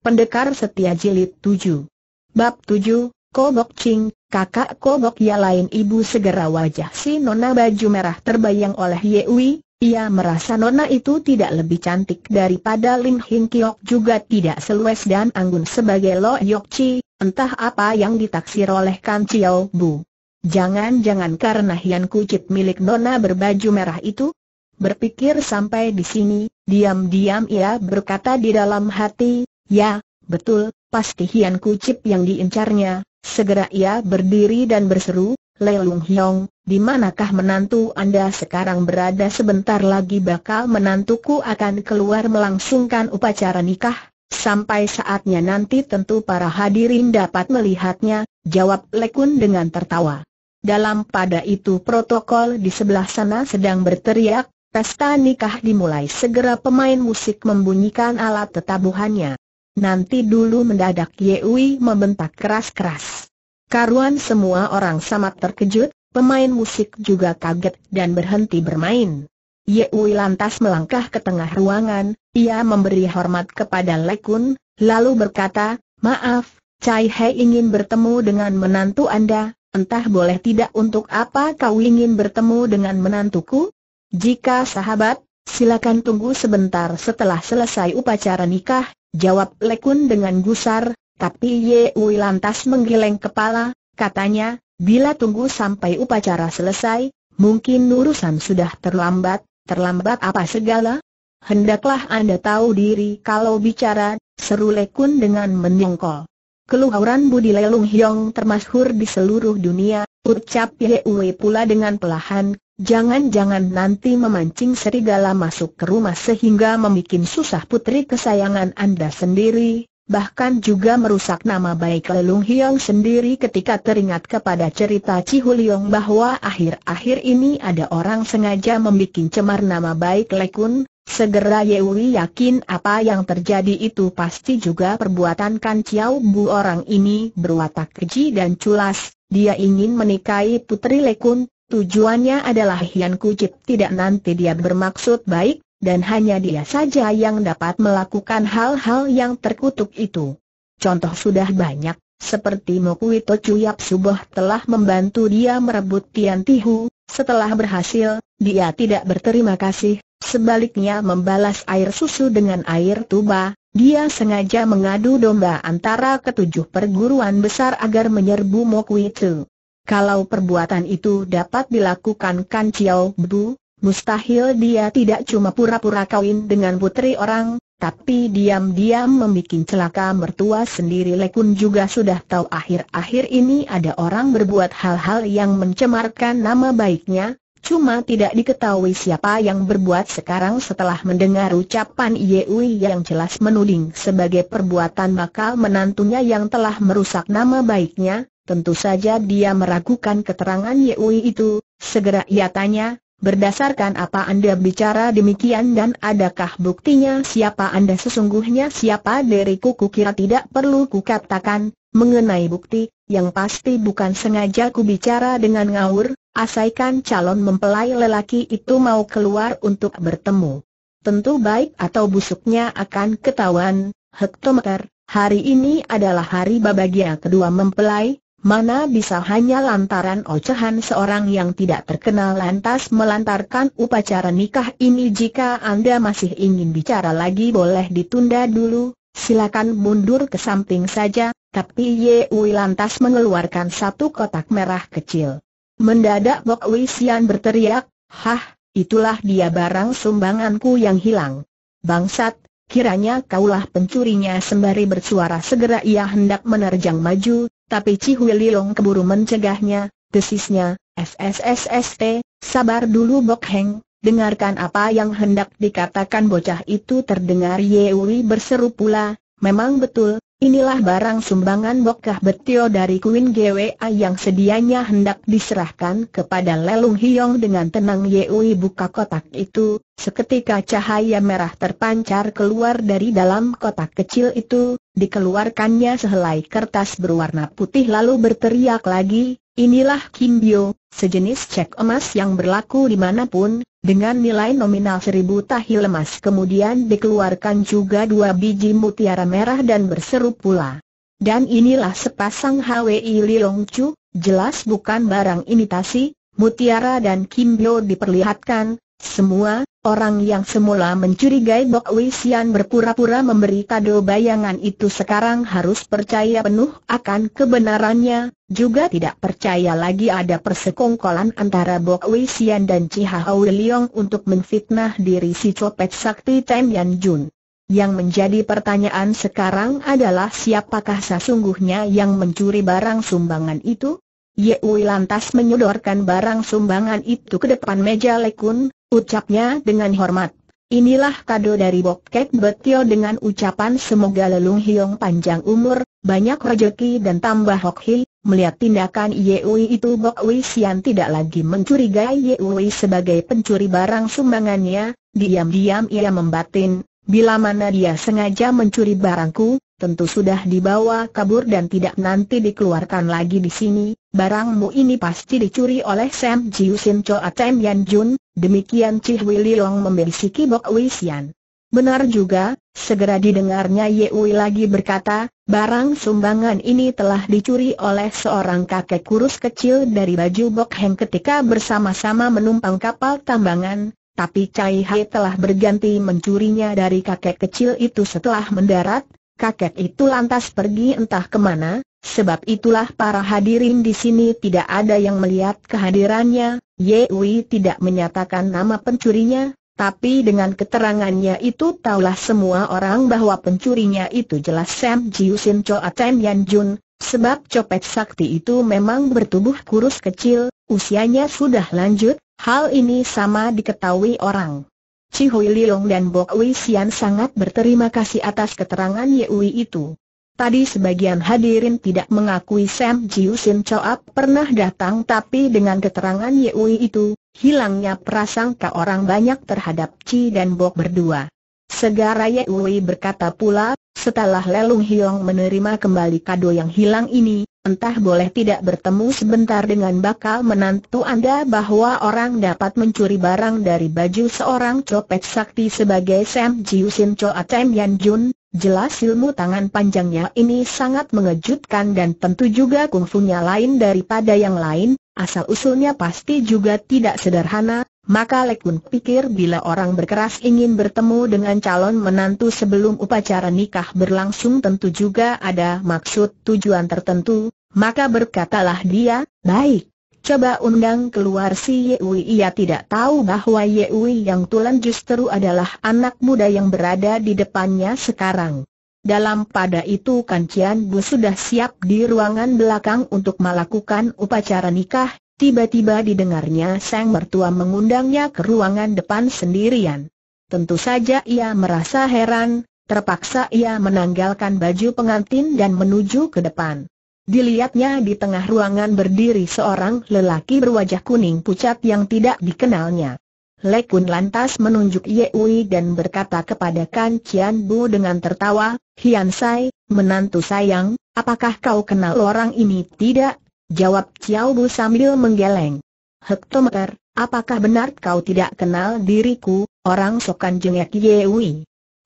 Pendekar Setia Jilid 7 Bab 7, Kobok Ching, kakak Kobok Ya lain ibu segera wajah si Nona baju merah terbayang oleh Yewi, ia merasa Nona itu tidak lebih cantik daripada Lim Hing Kiok juga tidak seluas dan anggun sebagai Lo Yok Chi, entah apa yang ditaksir oleh Kan Chiao Bu. Jangan-jangan karena hian kucit milik Nona berbaju merah itu? Berpikir sampai di sini, diam-diam ia berkata di dalam hati, Ya, betul, pasti Hian Kucip yang diincarnya, segera ia berdiri dan berseru, Lelung Hiong, di manakah menantu Anda sekarang berada sebentar lagi bakal menantuku akan keluar melangsungkan upacara nikah? Sampai saatnya nanti tentu para hadirin dapat melihatnya, jawab Kun dengan tertawa. Dalam pada itu protokol di sebelah sana sedang berteriak, pesta nikah dimulai segera pemain musik membunyikan alat tetabuhannya. Nanti dulu mendadak Yewi membentak keras-keras. Karuan semua orang sama terkejut, pemain musik juga kaget dan berhenti bermain. Yewi lantas melangkah ke tengah ruangan, ia memberi hormat kepada Lekun, lalu berkata, Maaf, Cai He ingin bertemu dengan menantu Anda, entah boleh tidak untuk apa kau ingin bertemu dengan menantuku? Jika sahabat, silakan tunggu sebentar setelah selesai upacara nikah, Jawab Lekun dengan gusar, tapi Ye Ui lantas menggeleng kepala, katanya, bila tunggu sampai upacara selesai, mungkin urusan sudah terlambat, terlambat apa segala? Hendaklah Anda tahu diri kalau bicara, seru Lekun dengan menyongkol. Keluhuran Budi Lelung Hyong termasyhur di seluruh dunia, ucap Ye Ui pula dengan pelahan, Jangan-jangan nanti memancing serigala masuk ke rumah sehingga membuat susah putri kesayangan Anda sendiri, bahkan juga merusak nama baik Lelung Hiong sendiri ketika teringat kepada cerita Cihuliong bahwa akhir-akhir ini ada orang sengaja membuat cemar nama baik Lekun, segera Yewi yakin apa yang terjadi itu pasti juga perbuatan Kan Chiao Bu orang ini berwatak keji dan culas, dia ingin menikahi putri Lekun, Tujuannya adalah Hian Kujip tidak nanti dia bermaksud baik, dan hanya dia saja yang dapat melakukan hal-hal yang terkutuk itu. Contoh sudah banyak, seperti Mokui Tocu Yap Suboh telah membantu dia merebut Tian Tihu, setelah berhasil, dia tidak berterima kasih, sebaliknya membalas air susu dengan air tuba, dia sengaja mengadu domba antara ketujuh perguruan besar agar menyerbu Mokui Tocu. Kalau perbuatan itu dapat dilakukan Kan Chiao Bu, mustahil dia tidak cuma pura-pura kawin dengan putri orang, tapi diam-diam membuat celaka mertua sendiri Lekun juga sudah tahu akhir-akhir ini ada orang berbuat hal-hal yang mencemarkan nama baiknya, Cuma tidak diketahui siapa yang berbuat sekarang setelah mendengar ucapan Yeui yang jelas menuding sebagai perbuatan bakal menantunya yang telah merusak nama baiknya, Tentu saja dia meragukan keterangan Yui itu, segera ia tanya, berdasarkan apa Anda bicara demikian dan adakah buktinya siapa Anda sesungguhnya siapa diriku kukira tidak perlu kukatakan, mengenai bukti, yang pasti bukan sengaja ku bicara dengan ngawur, asaikan calon mempelai lelaki itu mau keluar untuk bertemu. Tentu baik atau busuknya akan ketahuan, hektometer, hari ini adalah hari babagia kedua mempelai, Mana bisa hanya lantaran ocehan seorang yang tidak terkenal lantas melantarkan upacara nikah ini jika Anda masih ingin bicara lagi boleh ditunda dulu, silakan mundur ke samping saja, tapi Ye Yewi lantas mengeluarkan satu kotak merah kecil. Mendadak Bok Sian berteriak, Hah, itulah dia barang sumbanganku yang hilang. Bangsat, Kiranya kaulah pencurinya sembari bersuara segera ia hendak menerjang maju, tapi Chi Lilong keburu mencegahnya, desisnya, SSSSP, sabar dulu Bok Heng, dengarkan apa yang hendak dikatakan bocah itu terdengar Yeuri berseru pula, memang betul, Inilah barang sumbangan bokah betio dari Queen GWA yang sedianya hendak diserahkan kepada Lelung Hiong dengan tenang Yeui buka kotak itu, seketika cahaya merah terpancar keluar dari dalam kotak kecil itu, dikeluarkannya sehelai kertas berwarna putih lalu berteriak lagi, Inilah Kimbio, sejenis cek emas yang berlaku dimanapun, dengan nilai nominal seribu tahil emas kemudian dikeluarkan juga dua biji mutiara merah dan berseru pula. Dan inilah sepasang HWI Lilongchu, Chu, jelas bukan barang imitasi, mutiara dan Kimbio diperlihatkan, semua, orang yang semula mencurigai Bok Wisian berpura-pura memberi kado bayangan itu sekarang harus percaya penuh akan kebenarannya, juga tidak percaya lagi ada persekongkolan antara Bok Wei Xian dan Chi Hao Liong untuk menfitnah diri si copet sakti Tem Yan Jun. Yang menjadi pertanyaan sekarang adalah siapakah sesungguhnya yang mencuri barang sumbangan itu? Ye Wei lantas menyodorkan barang sumbangan itu ke depan meja Lekun, ucapnya dengan hormat. Inilah kado dari Kek Betio dengan ucapan semoga lelung hiong panjang umur, banyak rejeki dan tambah hokhi, Melihat tindakan Yeui itu Bok Wei tidak lagi mencurigai Yeui sebagai pencuri barang sumbangannya, diam-diam ia membatin, bila mana dia sengaja mencuri barangku, tentu sudah dibawa kabur dan tidak nanti dikeluarkan lagi di sini, barangmu ini pasti dicuri oleh Sam Jiu Sin Cho Atem Yan Jun, demikian Cih Wililong membisiki Bok Wei Sian. Benar juga, segera didengarnya Ye Wei lagi berkata, barang sumbangan ini telah dicuri oleh seorang kakek kurus kecil dari baju Bok Heng ketika bersama-sama menumpang kapal tambangan, tapi Cai Hai telah berganti mencurinya dari kakek kecil itu setelah mendarat, kakek itu lantas pergi entah kemana, sebab itulah para hadirin di sini tidak ada yang melihat kehadirannya, Ye Wei tidak menyatakan nama pencurinya, tapi dengan keterangannya itu taulah semua orang bahwa pencurinya itu jelas Sam Jiu Sin Cho Tem Yan Jun, sebab copet sakti itu memang bertubuh kurus kecil, usianya sudah lanjut, hal ini sama diketahui orang. Chi Hui Liong dan Bok Wei Xian sangat berterima kasih atas keterangan Ye Ui itu. Tadi sebagian hadirin tidak mengakui Sam Jiu Sin Choap pernah datang tapi dengan keterangan Yui itu, hilangnya prasangka orang banyak terhadap Chi dan Bok berdua. Segara Yui berkata pula, setelah Lelung Hiong menerima kembali kado yang hilang ini, entah boleh tidak bertemu sebentar dengan bakal menantu Anda bahwa orang dapat mencuri barang dari baju seorang copet sakti sebagai Sam Jiu Sin Choa Sam Yan Jun, Jelas ilmu tangan panjangnya ini sangat mengejutkan dan tentu juga kungfunya lain daripada yang lain, asal-usulnya pasti juga tidak sederhana, maka Lekun pikir bila orang berkeras ingin bertemu dengan calon menantu sebelum upacara nikah berlangsung tentu juga ada maksud tujuan tertentu, maka berkatalah dia, baik, Coba undang keluar si Yewi ia tidak tahu bahwa Yewi yang tulen justru adalah anak muda yang berada di depannya sekarang. Dalam pada itu Kancian Bu sudah siap di ruangan belakang untuk melakukan upacara nikah, tiba-tiba didengarnya sang mertua mengundangnya ke ruangan depan sendirian. Tentu saja ia merasa heran, terpaksa ia menanggalkan baju pengantin dan menuju ke depan. Dilihatnya di tengah ruangan berdiri seorang lelaki berwajah kuning pucat yang tidak dikenalnya. Lekun lantas menunjuk Ye dan berkata kepada Kan Qian Bu dengan tertawa, Hian Sai, menantu sayang, apakah kau kenal orang ini? Tidak, jawab Chiao Bu sambil menggeleng. Hektometer, apakah benar kau tidak kenal diriku, orang sokan jengek Ye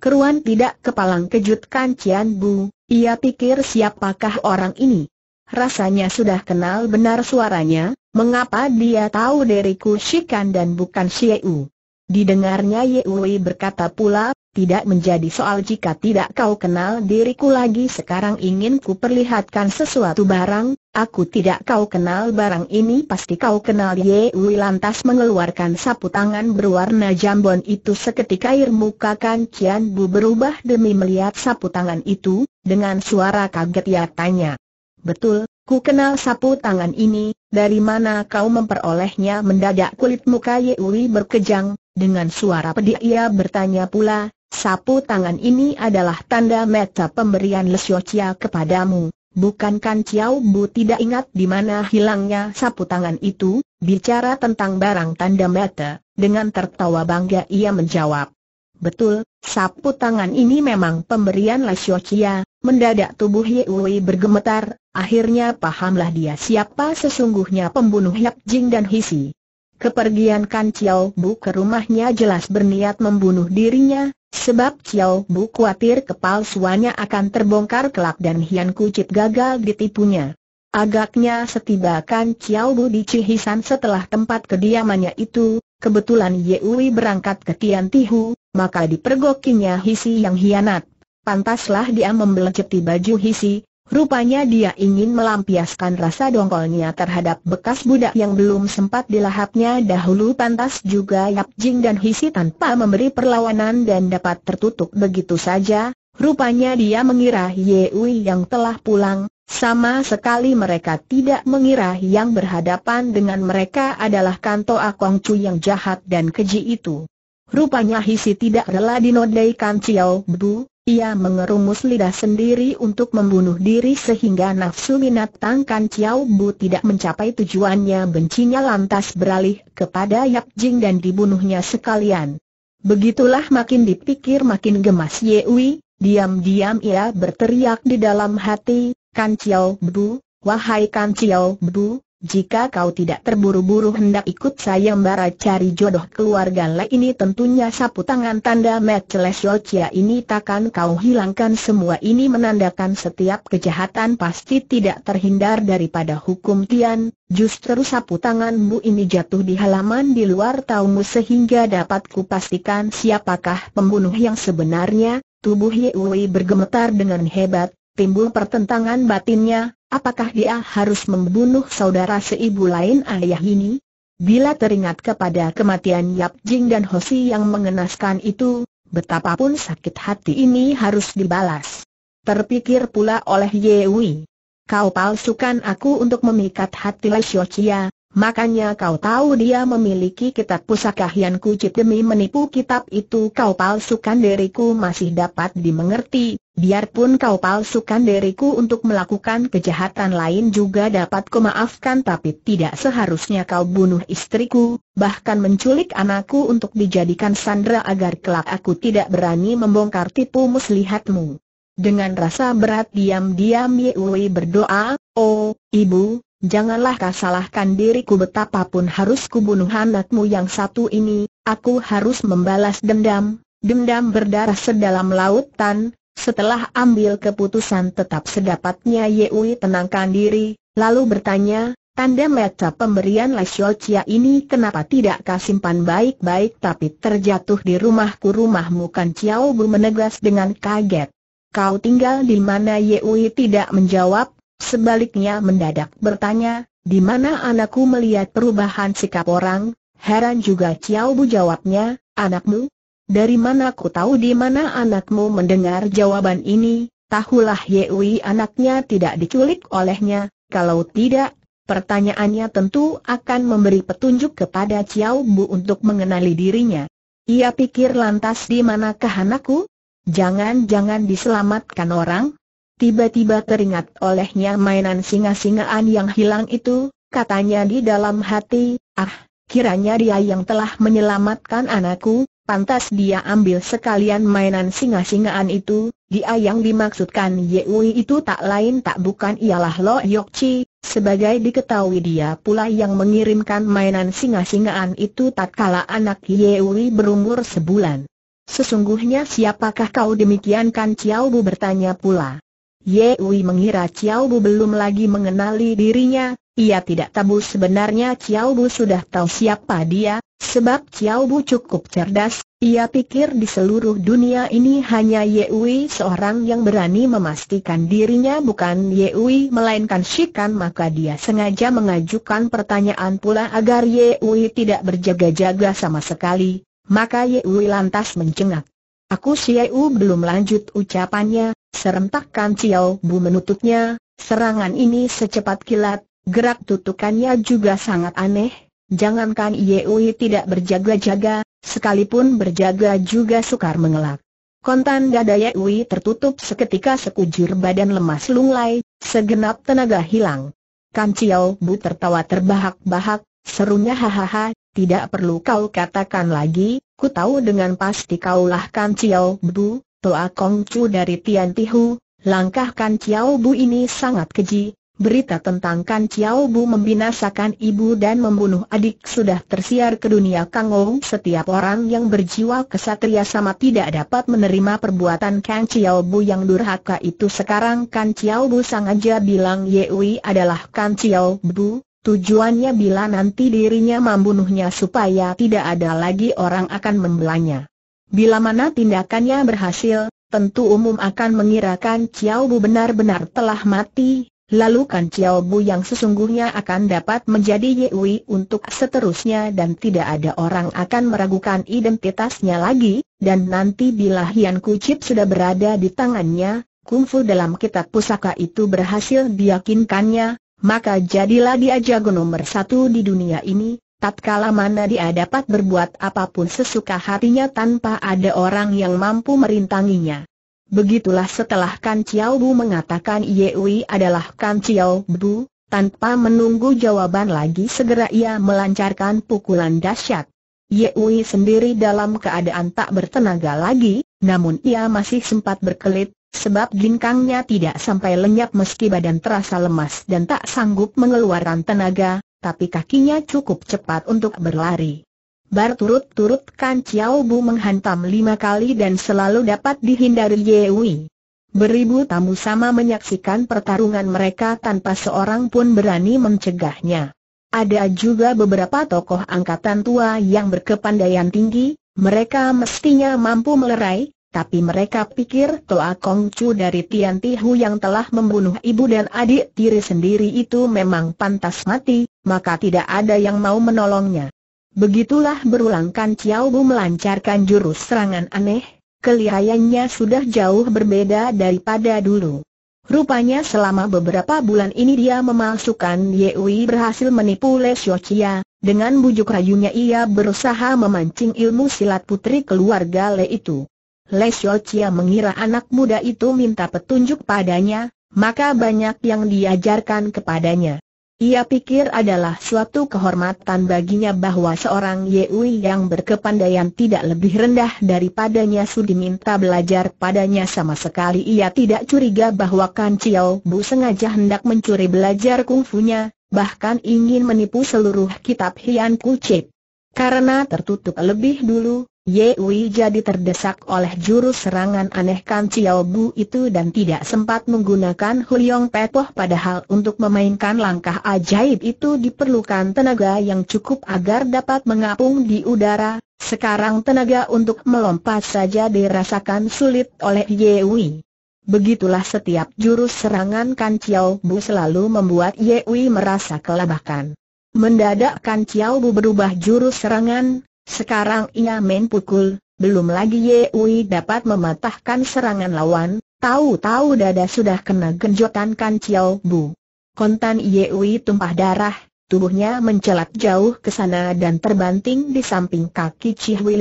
Keruan tidak kepalang kejutkan Qian Bu, ia pikir siapakah orang ini. Rasanya sudah kenal benar suaranya, mengapa dia tahu diriku Shikan dan bukan Xieu? Didengarnya Yeui berkata pula, tidak menjadi soal jika tidak kau kenal diriku lagi sekarang ingin ku perlihatkan sesuatu barang, aku tidak kau kenal barang ini pasti kau kenal Yeui lantas mengeluarkan sapu tangan berwarna jambon itu seketika air muka Kan Qian Bu berubah demi melihat sapu tangan itu, dengan suara kaget ia tanya. Betul, ku kenal sapu tangan ini, dari mana kau memperolehnya mendadak kulit muka Yewi berkejang, dengan suara pedih ia bertanya pula, sapu tangan ini adalah tanda meta pemberian Lesyo Chia kepadamu. Bukankan Ciao Bu tidak ingat di mana hilangnya sapu tangan itu, bicara tentang barang tanda meta, dengan tertawa bangga ia menjawab. Betul, sapu tangan ini memang pemberian Lesio Chia, Mendadak tubuh Ye Wei bergemetar, akhirnya pahamlah dia siapa sesungguhnya pembunuh Yap Jing dan Hisi. Kepergian Kan Chiao Bu ke rumahnya jelas berniat membunuh dirinya, sebab Chiao Bu khawatir kepalsuannya akan terbongkar kelak dan Hian Kucit gagal ditipunya. Agaknya setiba Kan Chiao Bu di Cihisan setelah tempat kediamannya itu, kebetulan Ye Wei berangkat ke Tian Tihu, maka dipergokinya Hisi yang hianat. Pantaslah dia membelejeti baju Hisi, rupanya dia ingin melampiaskan rasa dongkolnya terhadap bekas budak yang belum sempat dilahapnya dahulu pantas juga Yap Jing dan Hisi tanpa memberi perlawanan dan dapat tertutup begitu saja, rupanya dia mengira Ye Wei yang telah pulang, sama sekali mereka tidak mengira yang berhadapan dengan mereka adalah Kanto Akong Chu yang jahat dan keji itu. Rupanya Hisi tidak rela dinodai Kan Chiao Bu, ia mengerumus lidah sendiri untuk membunuh diri sehingga nafsu binatang Kan Chiao Bu tidak mencapai tujuannya bencinya lantas beralih kepada Yap Jing dan dibunuhnya sekalian. Begitulah makin dipikir makin gemas Ye Wei, diam-diam ia berteriak di dalam hati, Kan Chiao Bu, wahai Kan Chiao Bu, jika kau tidak terburu-buru hendak ikut saya membara cari jodoh keluarga Le ini tentunya sapu tangan tanda matchless Yochia ini takkan kau hilangkan semua ini menandakan setiap kejahatan pasti tidak terhindar daripada hukum Tian, justru sapu tanganmu ini jatuh di halaman di luar taumu sehingga dapat kupastikan siapakah pembunuh yang sebenarnya, tubuh Yui bergemetar dengan hebat, timbul pertentangan batinnya, apakah dia harus membunuh saudara seibu lain ayah ini? Bila teringat kepada kematian Yap Jing dan Hosi yang mengenaskan itu, betapapun sakit hati ini harus dibalas. Terpikir pula oleh Ye Wei, kau palsukan aku untuk memikat hati Lai Chia, makanya kau tahu dia memiliki kitab pusaka Hian Kucip demi menipu kitab itu kau palsukan diriku masih dapat dimengerti, Biarpun kau palsukan diriku untuk melakukan kejahatan lain juga dapat kumaafkan tapi tidak seharusnya kau bunuh istriku, bahkan menculik anakku untuk dijadikan sandera agar kelak aku tidak berani membongkar tipu muslihatmu. Dengan rasa berat diam-diam Yewi berdoa, Oh, ibu, janganlah kau salahkan diriku betapapun harus kubunuh anakmu yang satu ini, aku harus membalas dendam, dendam berdarah sedalam lautan, setelah ambil keputusan tetap sedapatnya Yewi tenangkan diri, lalu bertanya, tanda meta pemberian Lesio Chia ini kenapa tidak kau simpan baik-baik tapi terjatuh di rumahku rumahmu kan Chiao Bu menegas dengan kaget. Kau tinggal di mana Yewi tidak menjawab, sebaliknya mendadak bertanya, di mana anakku melihat perubahan sikap orang, heran juga Chiao Bu jawabnya, anakmu? Dari mana aku tahu di mana anakmu mendengar jawaban ini, tahulah Yewi anaknya tidak diculik olehnya, kalau tidak, pertanyaannya tentu akan memberi petunjuk kepada Ciao Bu untuk mengenali dirinya. Ia pikir lantas di manakah anakku? Jangan-jangan diselamatkan orang? Tiba-tiba teringat olehnya mainan singa-singaan yang hilang itu, katanya di dalam hati, ah, kiranya dia yang telah menyelamatkan anakku, Pantas dia ambil sekalian mainan singa-singaan itu, dia yang dimaksudkan Yewi itu tak lain tak bukan ialah Lo Yok Chi, sebagai diketahui dia pula yang mengirimkan mainan singa-singaan itu tak kala anak Yewi berumur sebulan. Sesungguhnya siapakah kau demikian kan Ciao Bu bertanya pula. Yewi mengira Ciao Bu belum lagi mengenali dirinya, ia tidak tahu sebenarnya Chiao Bu sudah tahu siapa dia, sebab Chiao Bu cukup cerdas, ia pikir di seluruh dunia ini hanya Ye Yewi seorang yang berani memastikan dirinya bukan Ye Yewi melainkan Shikan maka dia sengaja mengajukan pertanyaan pula agar Ye Yewi tidak berjaga-jaga sama sekali, maka Ye Yewi lantas mencengak. Aku Ye U belum lanjut ucapannya, serentakkan Chiao Bu menutupnya, serangan ini secepat kilat, Gerak tutukannya juga sangat aneh, jangankan Yeui tidak berjaga-jaga, sekalipun berjaga juga sukar mengelak. Kontan dada Ui tertutup seketika sekujur badan lemas lunglai, segenap tenaga hilang. Kan Ciao Bu tertawa terbahak-bahak, serunya hahaha, tidak perlu kau katakan lagi, ku tahu dengan pasti kaulah Kan Ciao Bu, Toa Kong Chu dari Tian Tihu, langkah Kan Ciao Bu ini sangat keji, Berita tentang Kan Chiao Bu membinasakan ibu dan membunuh adik sudah tersiar ke dunia Ou. Setiap orang yang berjiwa kesatria sama tidak dapat menerima perbuatan Kan Chiao Bu yang durhaka itu. Sekarang Kan Chiao Bu sengaja bilang Yewi adalah Kan Chiao Bu. Tujuannya bila nanti dirinya membunuhnya supaya tidak ada lagi orang akan membelanya. Bila mana tindakannya berhasil, tentu umum akan mengira Kan Chiao Bu benar-benar telah mati lalu Kan Chiao Bu yang sesungguhnya akan dapat menjadi Yewi untuk seterusnya dan tidak ada orang akan meragukan identitasnya lagi, dan nanti bila Hian Kucip sudah berada di tangannya, kungfu dalam kitab pusaka itu berhasil diyakinkannya, maka jadilah dia jago nomor satu di dunia ini, tatkala mana dia dapat berbuat apapun sesuka hatinya tanpa ada orang yang mampu merintanginya. Begitulah setelah Kan Chiao Bu mengatakan Wei adalah Kan Chiao Bu, tanpa menunggu jawaban lagi segera ia melancarkan pukulan dahsyat. Wei sendiri dalam keadaan tak bertenaga lagi, namun ia masih sempat berkelit, sebab ginkangnya tidak sampai lenyap meski badan terasa lemas dan tak sanggup mengeluarkan tenaga, tapi kakinya cukup cepat untuk berlari. Bar turut Kan Chiao Bu menghantam lima kali dan selalu dapat dihindari Yewi. Beribu tamu sama menyaksikan pertarungan mereka tanpa seorang pun berani mencegahnya. Ada juga beberapa tokoh angkatan tua yang berkepandaian tinggi, mereka mestinya mampu melerai, tapi mereka pikir Toa Kong Chu dari Tian Ti Hu yang telah membunuh ibu dan adik tiri sendiri itu memang pantas mati, maka tidak ada yang mau menolongnya. Begitulah berulang Kan Chiao Bu melancarkan jurus serangan aneh, kelihayannya sudah jauh berbeda daripada dulu. Rupanya selama beberapa bulan ini dia memalsukan Ye Wei berhasil menipu Le Xiochia, dengan bujuk rayunya ia berusaha memancing ilmu silat putri keluarga Le itu. Le Xiochia mengira anak muda itu minta petunjuk padanya, maka banyak yang diajarkan kepadanya. Ia pikir adalah suatu kehormatan baginya bahwa seorang Yewi yang berkepandaian tidak lebih rendah daripadanya Su diminta belajar padanya sama sekali ia tidak curiga bahwa Kan Chiao Bu sengaja hendak mencuri belajar kungfunya, bahkan ingin menipu seluruh kitab Hian Kucip. Karena tertutup lebih dulu, Ye Wei jadi terdesak oleh jurus serangan aneh Kan Chiao Bu itu dan tidak sempat menggunakan Huliong Petoh padahal untuk memainkan langkah ajaib itu diperlukan tenaga yang cukup agar dapat mengapung di udara, sekarang tenaga untuk melompat saja dirasakan sulit oleh Ye Wei. Begitulah setiap jurus serangan Kan Chiao Bu selalu membuat Ye Wei merasa kelabakan. Mendadak Kan Chiao Bu berubah jurus serangan, sekarang ia main pukul, belum lagi Ye Wei dapat mematahkan serangan lawan, tahu-tahu dada sudah kena genjotan Kan Chiao Bu. Kontan Ye Wei tumpah darah, tubuhnya mencelat jauh ke sana dan terbanting di samping kaki Chihui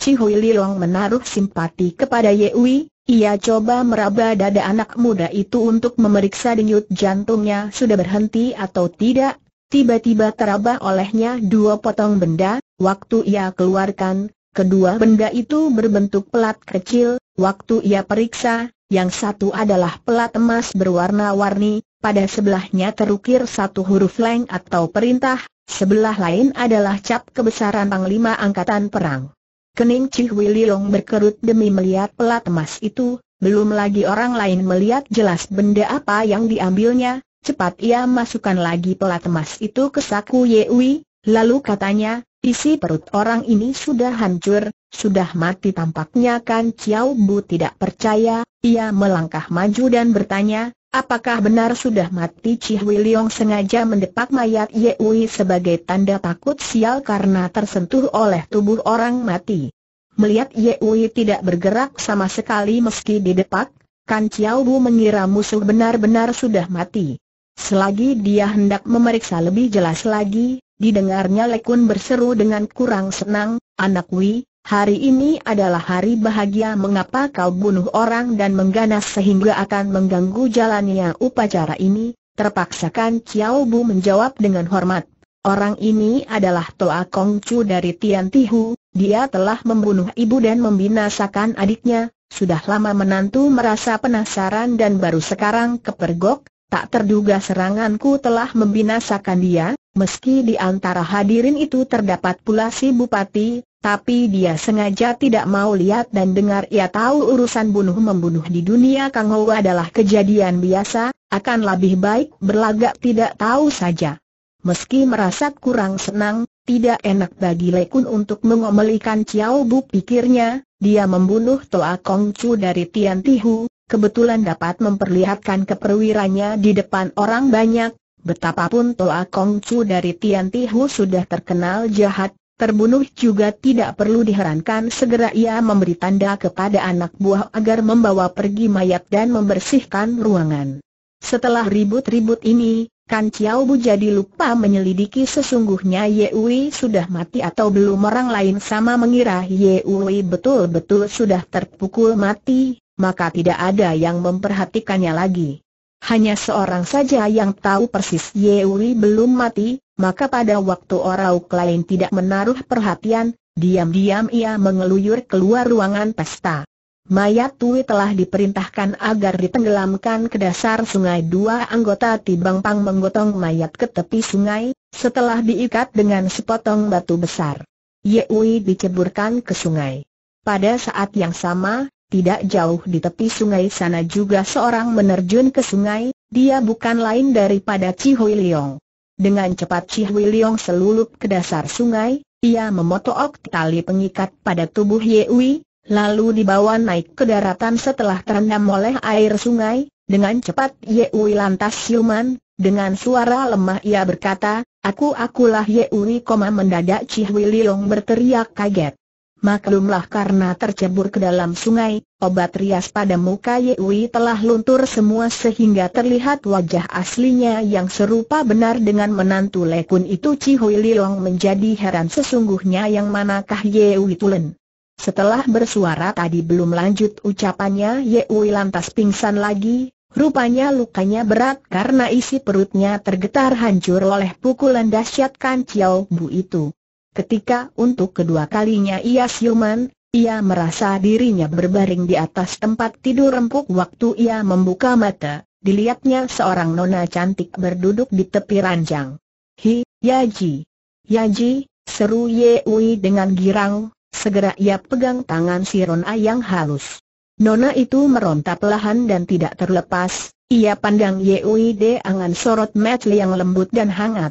Chi Hui Liang menaruh simpati kepada Ye Wei. ia coba meraba dada anak muda itu untuk memeriksa denyut jantungnya sudah berhenti atau tidak, Tiba-tiba terabah olehnya dua potong benda, waktu ia keluarkan, kedua benda itu berbentuk pelat kecil, waktu ia periksa, yang satu adalah pelat emas berwarna-warni, pada sebelahnya terukir satu huruf leng atau perintah, sebelah lain adalah cap kebesaran Panglima Angkatan Perang. Kening Cihwi Lilong berkerut demi melihat pelat emas itu, belum lagi orang lain melihat jelas benda apa yang diambilnya, Cepat ia masukkan lagi pelat emas itu ke saku Yewi, lalu katanya, isi perut orang ini sudah hancur, sudah mati tampaknya kan Ciao Bu tidak percaya, ia melangkah maju dan bertanya, Apakah benar sudah mati Cih Wiliong sengaja mendepak mayat Yewi sebagai tanda takut sial karena tersentuh oleh tubuh orang mati? Melihat Yewi tidak bergerak sama sekali meski didepak, Kan Chiao Bu mengira musuh benar-benar sudah mati. Selagi dia hendak memeriksa lebih jelas lagi, didengarnya Lekun berseru dengan kurang senang, Anak Wi, hari ini adalah hari bahagia mengapa kau bunuh orang dan mengganas sehingga akan mengganggu jalannya upacara ini, terpaksakan Chiao Bu menjawab dengan hormat. Orang ini adalah Toa Kong Chu dari Tian Tihu, dia telah membunuh ibu dan membinasakan adiknya, sudah lama menantu merasa penasaran dan baru sekarang kepergok, Tak terduga seranganku telah membinasakan dia, meski di antara hadirin itu terdapat pula si bupati, tapi dia sengaja tidak mau lihat dan dengar ia tahu urusan bunuh-membunuh di dunia Kang Hou adalah kejadian biasa, akan lebih baik berlagak tidak tahu saja. Meski merasa kurang senang, tidak enak bagi Kun untuk mengomelikan Chiao Bu pikirnya, dia membunuh Toa Kong Chu dari Tian Tihu, kebetulan dapat memperlihatkan keperwiranya di depan orang banyak, betapapun Toa Kong Chu dari Tian Ti Hu sudah terkenal jahat, terbunuh juga tidak perlu diherankan segera ia memberi tanda kepada anak buah agar membawa pergi mayat dan membersihkan ruangan. Setelah ribut-ribut ini, Kan Chiao Bu jadi lupa menyelidiki sesungguhnya Ye Wei sudah mati atau belum orang lain sama mengira Ye Wei betul-betul sudah terpukul mati, maka tidak ada yang memperhatikannya lagi. Hanya seorang saja yang tahu persis Yeuri belum mati, maka pada waktu Orauk lain tidak menaruh perhatian, diam-diam ia mengeluyur keluar ruangan pesta. Mayat Tui telah diperintahkan agar ditenggelamkan ke dasar sungai dua anggota Tibang Pang menggotong mayat ke tepi sungai, setelah diikat dengan sepotong batu besar. Yeuri diceburkan ke sungai. Pada saat yang sama, tidak jauh di tepi sungai sana juga seorang menerjun ke sungai, dia bukan lain daripada Chi Hui Leong. Dengan cepat Chi Hui Leong selulup ke dasar sungai, ia memotok tali pengikat pada tubuh Ye Yewi, lalu dibawa naik ke daratan setelah terendam oleh air sungai, dengan cepat Ye Yewi lantas siuman, dengan suara lemah ia berkata, Aku akulah Ye Yewi, mendadak Chi Hui Leong berteriak kaget. Maklumlah karena tercebur ke dalam sungai, obat rias pada muka Yewi telah luntur semua sehingga terlihat wajah aslinya yang serupa benar dengan menantu Lekun itu Chi Hui Liong menjadi heran sesungguhnya yang manakah Yewi Tulen. Setelah bersuara tadi belum lanjut ucapannya Yewi lantas pingsan lagi, rupanya lukanya berat karena isi perutnya tergetar hancur oleh pukulan dahsyat Kan Chiao Bu itu. Ketika untuk kedua kalinya ia siuman, ia merasa dirinya berbaring di atas tempat tidur empuk waktu ia membuka mata, dilihatnya seorang nona cantik berduduk di tepi ranjang. Hi, Yaji. Yaji, seru Yeui dengan girang, segera ia pegang tangan si Rona yang halus. Nona itu meronta perlahan dan tidak terlepas, ia pandang Yeui de angan sorot Metli yang lembut dan hangat.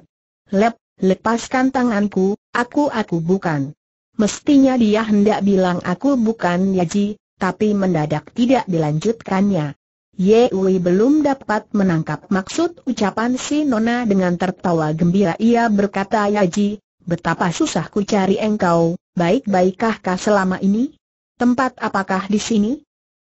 Lep, lepaskan tanganku, aku aku bukan. Mestinya dia hendak bilang aku bukan Yaji, tapi mendadak tidak dilanjutkannya. Ye Wei belum dapat menangkap maksud ucapan si Nona dengan tertawa gembira ia berkata Yaji, betapa susah ku cari engkau, baik-baikkah kah selama ini? Tempat apakah di sini?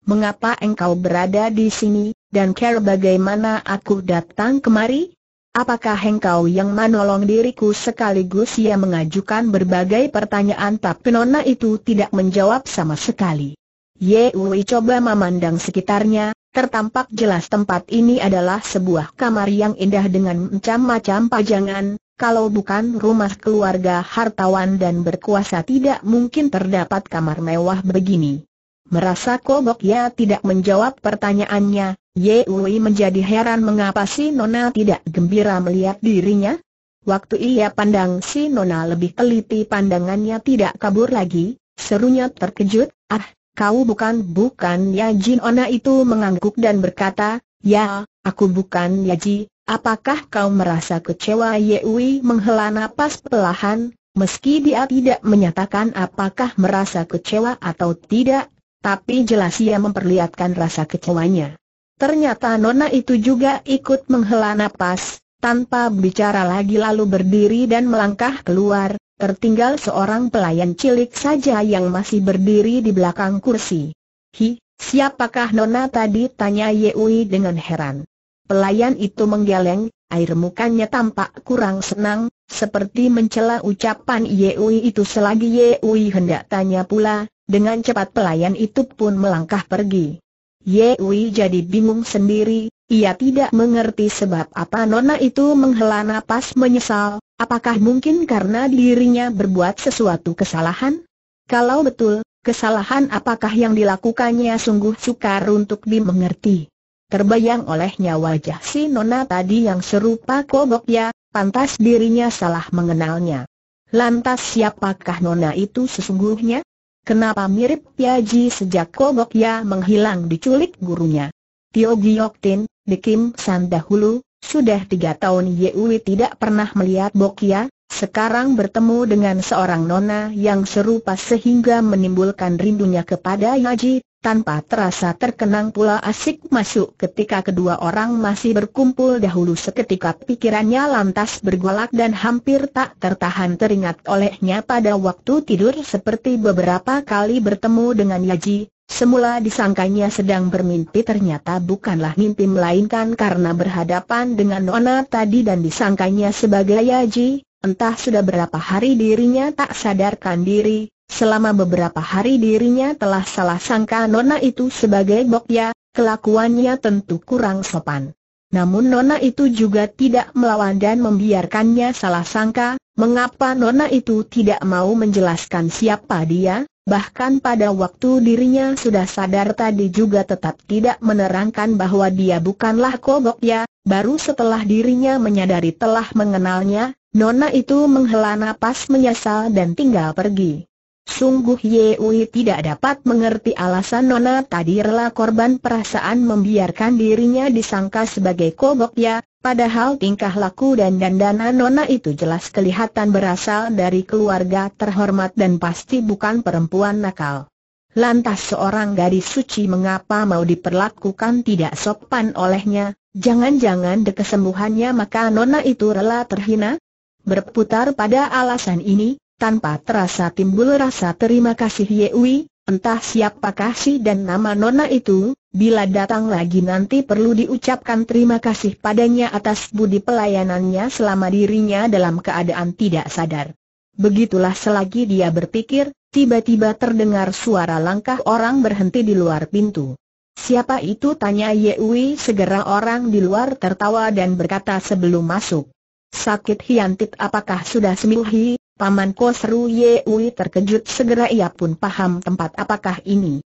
Mengapa engkau berada di sini, dan care bagaimana aku datang kemari? Apakah engkau yang menolong diriku sekaligus ia mengajukan berbagai pertanyaan tapi nona itu tidak menjawab sama sekali. Ye Yewi coba memandang sekitarnya, tertampak jelas tempat ini adalah sebuah kamar yang indah dengan macam-macam pajangan, kalau bukan rumah keluarga hartawan dan berkuasa tidak mungkin terdapat kamar mewah begini. Merasa kobok ya tidak menjawab pertanyaannya, Ye Ui menjadi heran mengapa si Nona tidak gembira melihat dirinya. Waktu ia pandang si Nona lebih teliti pandangannya tidak kabur lagi, serunya terkejut, ah, kau bukan bukan ya Jin Ona itu mengangguk dan berkata, ya, aku bukan ya Ji, apakah kau merasa kecewa Ye Ui menghela napas perlahan, meski dia tidak menyatakan apakah merasa kecewa atau tidak, tapi jelas ia memperlihatkan rasa kecewanya. Ternyata Nona itu juga ikut menghela nafas, tanpa bicara lagi lalu berdiri dan melangkah keluar, tertinggal seorang pelayan cilik saja yang masih berdiri di belakang kursi. Hi, siapakah Nona tadi? tanya Yeui dengan heran. Pelayan itu menggeleng, air mukanya tampak kurang senang, seperti mencela ucapan Yeui itu selagi Yeui hendak tanya pula, dengan cepat pelayan itu pun melangkah pergi. Yui jadi bingung sendiri, ia tidak mengerti sebab apa Nona itu menghela napas menyesal, apakah mungkin karena dirinya berbuat sesuatu kesalahan? Kalau betul, kesalahan apakah yang dilakukannya sungguh sukar untuk dimengerti. Terbayang olehnya wajah si Nona tadi yang serupa kobok ya, pantas dirinya salah mengenalnya. Lantas siapakah Nona itu sesungguhnya? Kenapa mirip Piaji sejak Kogok Ya menghilang diculik gurunya? Tio Gioktin, di Kim San dahulu, sudah tiga tahun Yewi tidak pernah melihat Bokia, ya, sekarang bertemu dengan seorang nona yang serupa sehingga menimbulkan rindunya kepada Yaji, tanpa terasa terkenang pula asik masuk ketika kedua orang masih berkumpul dahulu seketika pikirannya lantas bergolak dan hampir tak tertahan teringat olehnya pada waktu tidur seperti beberapa kali bertemu dengan Yaji, semula disangkanya sedang bermimpi ternyata bukanlah mimpi melainkan karena berhadapan dengan Nona tadi dan disangkanya sebagai Yaji, entah sudah berapa hari dirinya tak sadarkan diri, Selama beberapa hari dirinya telah salah sangka Nona itu sebagai Bokya, kelakuannya tentu kurang sopan. Namun Nona itu juga tidak melawan dan membiarkannya salah sangka, mengapa Nona itu tidak mau menjelaskan siapa dia, bahkan pada waktu dirinya sudah sadar tadi juga tetap tidak menerangkan bahwa dia bukanlah kobok ya. baru setelah dirinya menyadari telah mengenalnya, Nona itu menghela napas menyesal dan tinggal pergi. Sungguh Ye Ui tidak dapat mengerti alasan Nona tadi rela korban perasaan membiarkan dirinya disangka sebagai kobok ya, padahal tingkah laku dan dandanan Nona itu jelas kelihatan berasal dari keluarga terhormat dan pasti bukan perempuan nakal. Lantas seorang gadis suci mengapa mau diperlakukan tidak sopan olehnya, jangan-jangan dekesembuhannya maka Nona itu rela terhina? Berputar pada alasan ini, tanpa terasa timbul rasa terima kasih Yewi, entah siapa kasih dan nama Nona itu, bila datang lagi nanti perlu diucapkan terima kasih padanya atas budi pelayanannya selama dirinya dalam keadaan tidak sadar. Begitulah selagi dia berpikir, tiba-tiba terdengar suara langkah orang berhenti di luar pintu. Siapa itu tanya Yewi segera orang di luar tertawa dan berkata sebelum masuk. Sakit hiantit apakah sudah sembuh Paman Ko seru Ui terkejut segera ia pun paham tempat apakah ini.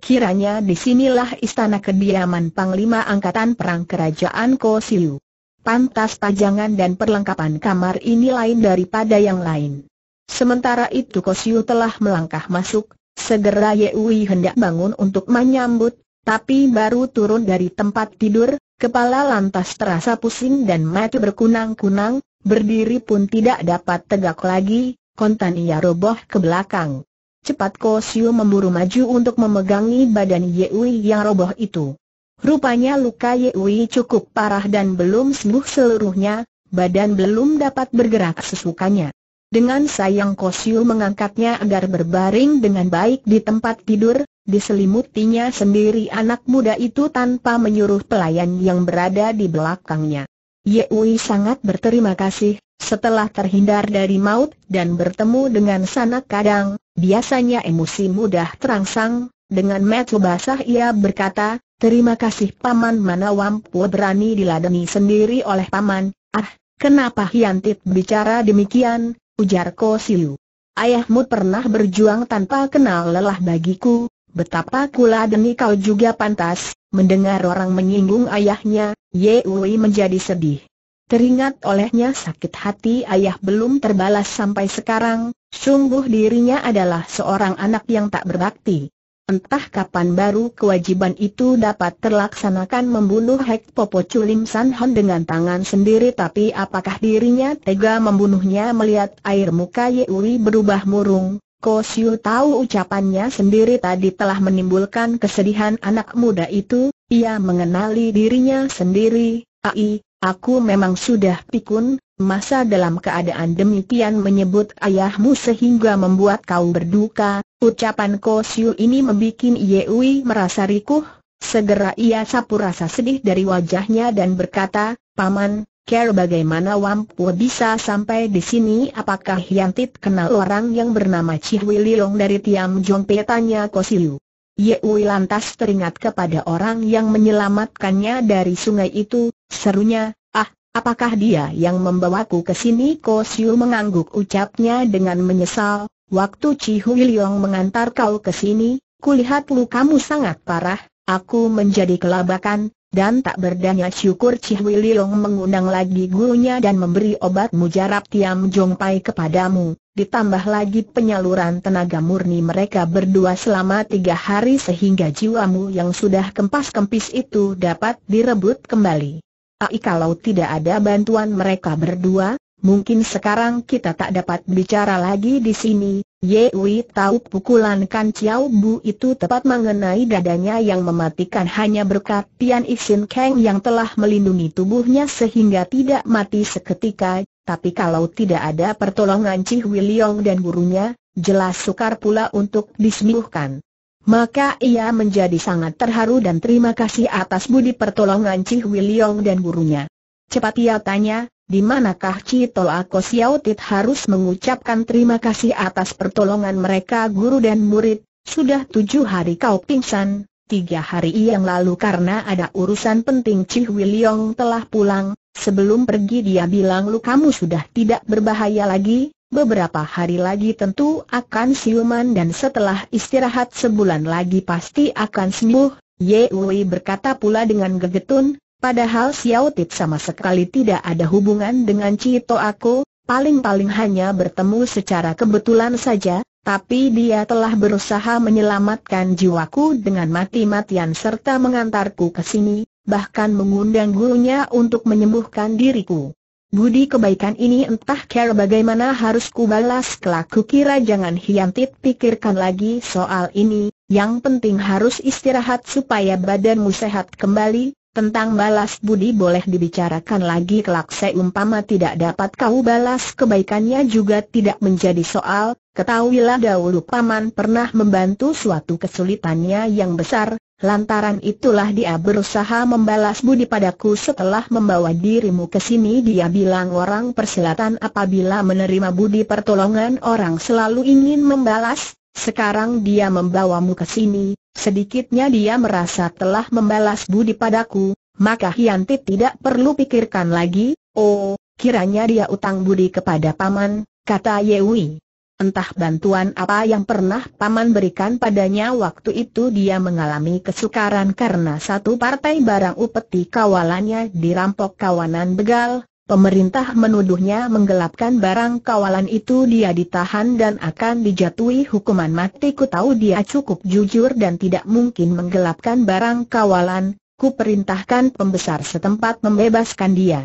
Kiranya disinilah istana kediaman Panglima Angkatan Perang Kerajaan Ko Siu. Pantas pajangan dan perlengkapan kamar ini lain daripada yang lain. Sementara itu Ko Siu telah melangkah masuk, segera Ye Ui hendak bangun untuk menyambut, tapi baru turun dari tempat tidur, kepala lantas terasa pusing dan mati berkunang-kunang, Berdiri pun tidak dapat tegak lagi, kontan ia roboh ke belakang. Cepat Ko Siu memburu maju untuk memegangi badan Yewi yang roboh itu. Rupanya luka Yewi cukup parah dan belum sembuh seluruhnya, badan belum dapat bergerak sesukanya. Dengan sayang Ko Siu mengangkatnya agar berbaring dengan baik di tempat tidur, diselimutinya sendiri anak muda itu tanpa menyuruh pelayan yang berada di belakangnya. Yewi sangat berterima kasih, setelah terhindar dari maut dan bertemu dengan sanak kadang, biasanya emosi mudah terangsang, dengan metu basah ia berkata, terima kasih Paman Mana wampu berani diladeni sendiri oleh Paman, ah, kenapa Hiantit bicara demikian, ujar Ko Siu. Ayahmu pernah berjuang tanpa kenal lelah bagiku, Betapa kula demi kau juga pantas, mendengar orang menyinggung ayahnya, Ye Wei menjadi sedih. Teringat olehnya sakit hati ayah belum terbalas sampai sekarang, sungguh dirinya adalah seorang anak yang tak berbakti. Entah kapan baru kewajiban itu dapat terlaksanakan membunuh Hek Popo Chulim San Hon dengan tangan sendiri tapi apakah dirinya tega membunuhnya melihat air muka Ye Wei berubah murung, Ko Siu tahu ucapannya sendiri tadi telah menimbulkan kesedihan anak muda itu, ia mengenali dirinya sendiri, Ai, aku memang sudah pikun, masa dalam keadaan demikian menyebut ayahmu sehingga membuat kau berduka, ucapan Ko Siu ini membuat Yewi merasa rikuh, segera ia sapu rasa sedih dari wajahnya dan berkata, Paman, care bagaimana Wampu bisa sampai di sini apakah Yantit kenal orang yang bernama Chihui Lilong dari Tiam Jong Petanya Kosiu. Yewi lantas teringat kepada orang yang menyelamatkannya dari sungai itu, serunya, ah, apakah dia yang membawaku ke sini Kosiu mengangguk ucapnya dengan menyesal, waktu Chihui Lilong mengantar kau ke sini, kulihat lukamu sangat parah, aku menjadi kelabakan, dan tak berdaya syukur Cihwi Lilong mengundang lagi gurunya dan memberi obat mujarab Tiam Jong Pai kepadamu, ditambah lagi penyaluran tenaga murni mereka berdua selama tiga hari sehingga jiwamu yang sudah kempas-kempis itu dapat direbut kembali. Ai kalau tidak ada bantuan mereka berdua, Mungkin sekarang kita tak dapat bicara lagi di sini. Ye Wei tahu pukulan Kan Chiao Bu itu tepat mengenai dadanya yang mematikan hanya berkat Tian Ixin Kang yang telah melindungi tubuhnya sehingga tidak mati seketika. Tapi kalau tidak ada pertolongan Chi Wiliong dan gurunya, jelas sukar pula untuk disembuhkan. Maka ia menjadi sangat terharu dan terima kasih atas budi pertolongan Cih Wiliong dan gurunya. Cepat ia tanya, di manakah Cito Ako Xiaotit harus mengucapkan terima kasih atas pertolongan mereka guru dan murid, sudah tujuh hari kau pingsan, tiga hari yang lalu karena ada urusan penting Cih Wiliong telah pulang, sebelum pergi dia bilang lu kamu sudah tidak berbahaya lagi, beberapa hari lagi tentu akan siuman dan setelah istirahat sebulan lagi pasti akan sembuh, Ye berkata pula dengan gegetun, Padahal Xiao Tit sama sekali tidak ada hubungan dengan Cito aku, paling-paling hanya bertemu secara kebetulan saja, tapi dia telah berusaha menyelamatkan jiwaku dengan mati-matian serta mengantarku ke sini, bahkan mengundang gurunya untuk menyembuhkan diriku. Budi kebaikan ini entah care bagaimana harus kubalas kelaku. kira jangan hiantit pikirkan lagi soal ini, yang penting harus istirahat supaya badanmu sehat kembali, tentang balas budi boleh dibicarakan lagi kelak seumpama tidak dapat kau balas kebaikannya juga tidak menjadi soal, ketahuilah dahulu Paman pernah membantu suatu kesulitannya yang besar, lantaran itulah dia berusaha membalas budi padaku setelah membawa dirimu ke sini dia bilang orang persilatan apabila menerima budi pertolongan orang selalu ingin membalas, sekarang dia membawamu ke sini, Sedikitnya dia merasa telah membalas budi padaku, maka Hianti tidak perlu pikirkan lagi, oh, kiranya dia utang budi kepada paman, kata Yewi. Entah bantuan apa yang pernah paman berikan padanya waktu itu dia mengalami kesukaran karena satu partai barang upeti kawalannya dirampok kawanan begal, Pemerintah menuduhnya menggelapkan barang kawalan itu dia ditahan dan akan dijatuhi hukuman mati ku tahu dia cukup jujur dan tidak mungkin menggelapkan barang kawalan, ku perintahkan pembesar setempat membebaskan dia.